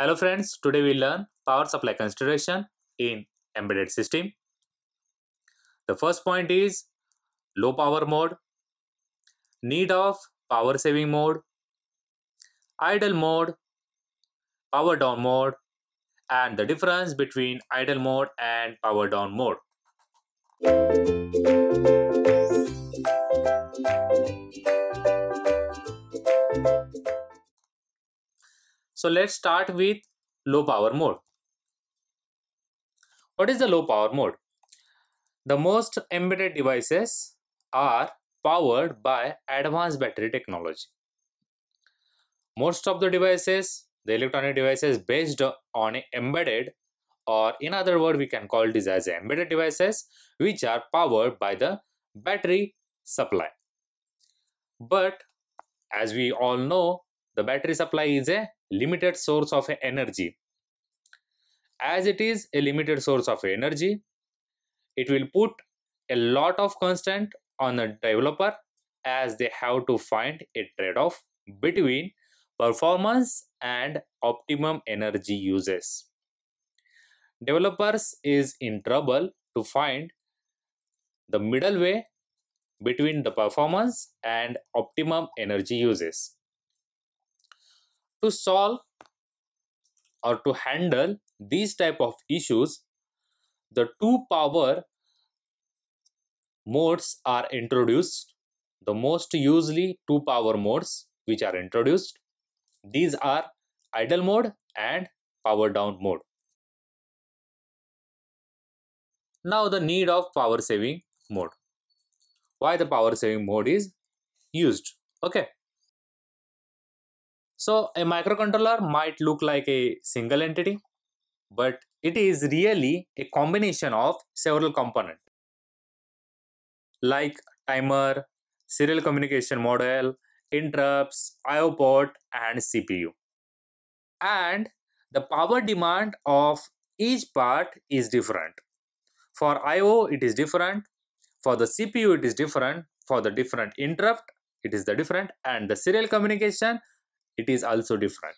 Hello friends, today we learn power supply consideration in embedded system. The first point is low power mode, need of power saving mode, idle mode, power down mode and the difference between idle mode and power down mode. So let's start with low power mode. What is the low power mode? The most embedded devices are powered by advanced battery technology. Most of the devices, the electronic devices based on embedded or in other word we can call this as embedded devices which are powered by the battery supply. But as we all know, the battery supply is a limited source of energy as it is a limited source of energy it will put a lot of constraint on the developer as they have to find a trade-off between performance and optimum energy uses developers is in trouble to find the middle way between the performance and optimum energy uses to solve or to handle these type of issues the two power modes are introduced the most usually two power modes which are introduced these are idle mode and power down mode now the need of power saving mode why the power saving mode is used okay so a microcontroller might look like a single entity, but it is really a combination of several components like timer, serial communication model, interrupts, IO port and CPU. And the power demand of each part is different. For IO it is different, for the CPU it is different, for the different interrupt it is the different and the serial communication it is also different.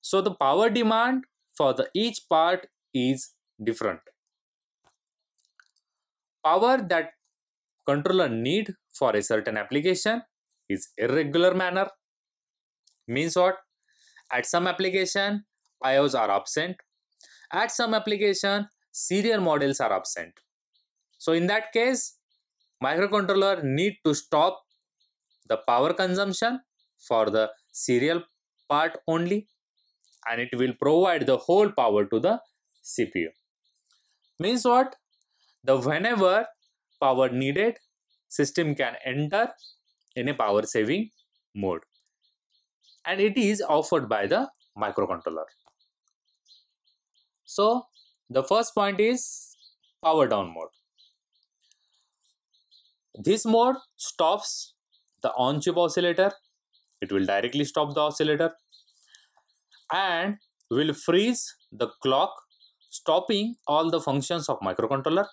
So the power demand for the each part is different. Power that controller need for a certain application is irregular manner. Means what? At some application, IOs are absent. At some application, serial models are absent. So in that case, microcontroller need to stop the power consumption for the serial part only and it will provide the whole power to the CPU. Means what? The whenever power needed, system can enter in a power saving mode and it is offered by the microcontroller. So the first point is power down mode. This mode stops the on-chip oscillator it will directly stop the oscillator and will freeze the clock stopping all the functions of microcontroller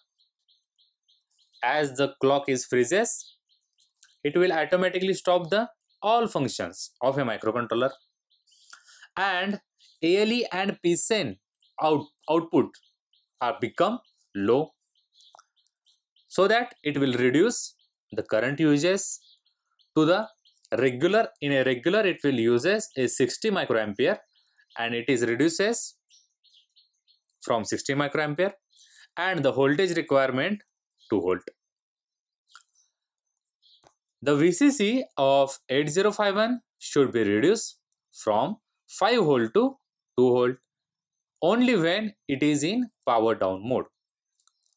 as the clock is freezes it will automatically stop the all functions of a microcontroller and ALE and PSEN out, output are become low so that it will reduce the current uses to the regular in a regular it will uses a 60 microampere and it is reduces from 60 microampere and the voltage requirement 2 volt. The VCC of 8051 should be reduced from 5 volt to 2 volt only when it is in power down mode.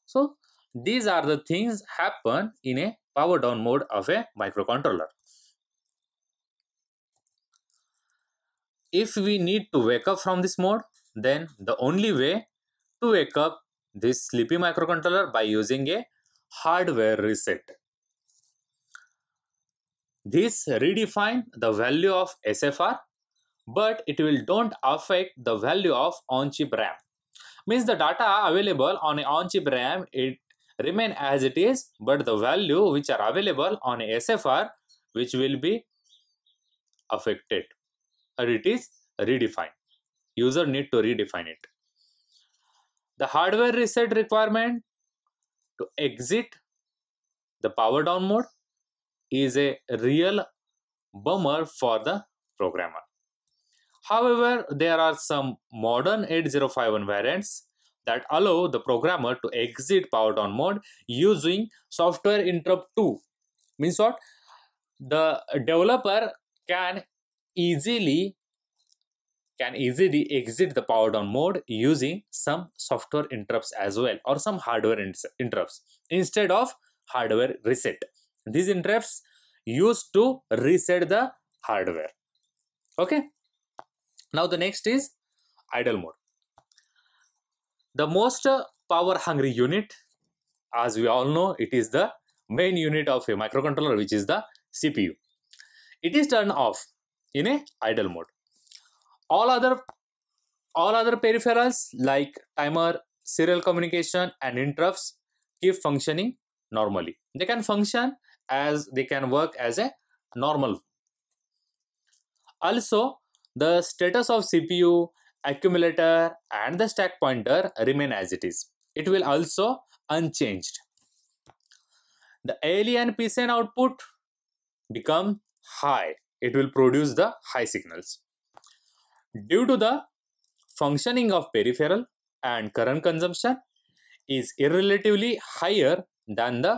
So these are the things happen in a power down mode of a microcontroller. if we need to wake up from this mode, then the only way to wake up this sleepy microcontroller by using a hardware reset. This redefine the value of SFR, but it will don't affect the value of on-chip RAM. Means the data available on on-chip RAM, it remain as it is, but the value which are available on SFR, which will be affected or it is redefined. User need to redefine it. The hardware reset requirement to exit the power down mode is a real bummer for the programmer. However, there are some modern 8051 variants that allow the programmer to exit power down mode using software interrupt 2. Means what? The developer can easily can easily exit the power down mode using some software interrupts as well or some hardware interrupts instead of hardware reset. These interrupts used to reset the hardware. Okay. Now the next is idle mode. The most power hungry unit as we all know it is the main unit of a microcontroller which is the CPU. It is turned off in a idle mode. All other all other peripherals like timer, serial communication and interrupts keep functioning normally. They can function as they can work as a normal. Also, the status of CPU, accumulator and the stack pointer remain as it is. It will also unchanged. The ALE and PCN output become high it will produce the high signals. Due to the functioning of peripheral and current consumption is irrelatively higher than the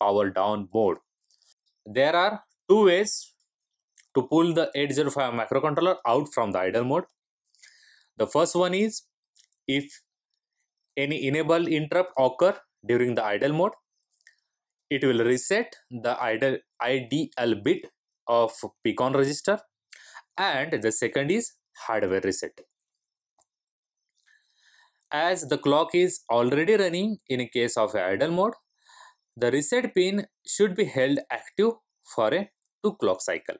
power down mode. There are two ways to pull the 805 microcontroller out from the idle mode. The first one is if any enable interrupt occur during the idle mode, it will reset the idle IDL bit of PCON register and the second is hardware reset. As the clock is already running in case of idle mode, the reset pin should be held active for a 2 clock cycle.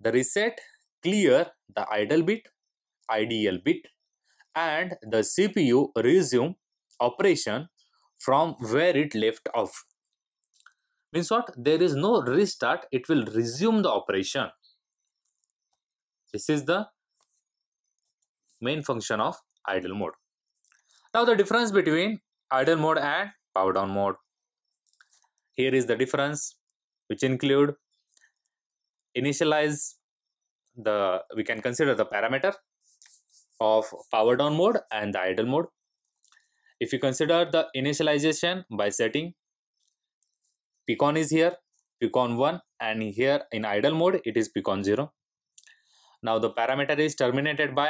The reset clear the idle bit, IDL bit and the CPU resume operation from where it left off means what there is no restart it will resume the operation this is the main function of idle mode now the difference between idle mode and power down mode here is the difference which include initialize the we can consider the parameter of power down mode and the idle mode if you consider the initialization by setting Picon is here Picon 1 and here in idle mode it is Picon 0 now the parameter is terminated by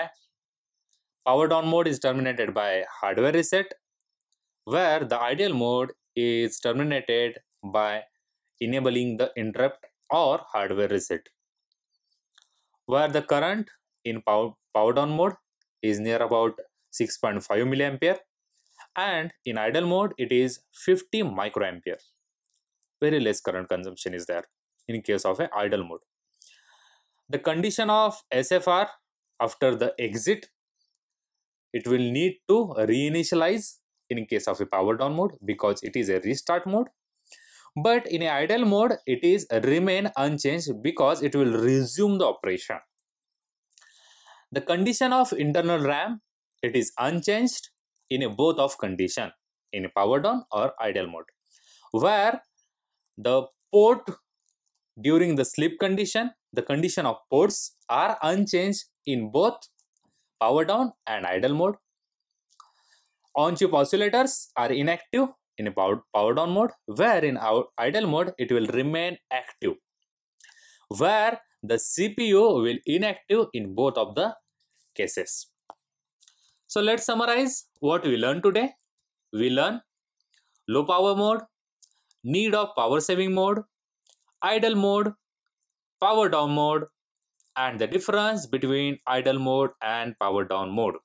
power down mode is terminated by hardware reset where the ideal mode is terminated by enabling the interrupt or hardware reset where the current in power, power down mode is near about 6.5 milliampere and in idle mode it is 50 microampere very less current consumption is there in case of a idle mode. The condition of SFR after the exit, it will need to reinitialize in case of a power down mode because it is a restart mode. But in a idle mode, it is remain unchanged because it will resume the operation. The condition of internal RAM, it is unchanged in a both of condition in a power down or idle mode where the port during the slip condition, the condition of ports are unchanged in both power down and idle mode. On-chip oscillators are inactive in power, power down mode, where in idle mode it will remain active, where the CPU will inactive in both of the cases. So let's summarize what we learned today. We learn low power mode, need of power saving mode, idle mode, power down mode, and the difference between idle mode and power down mode.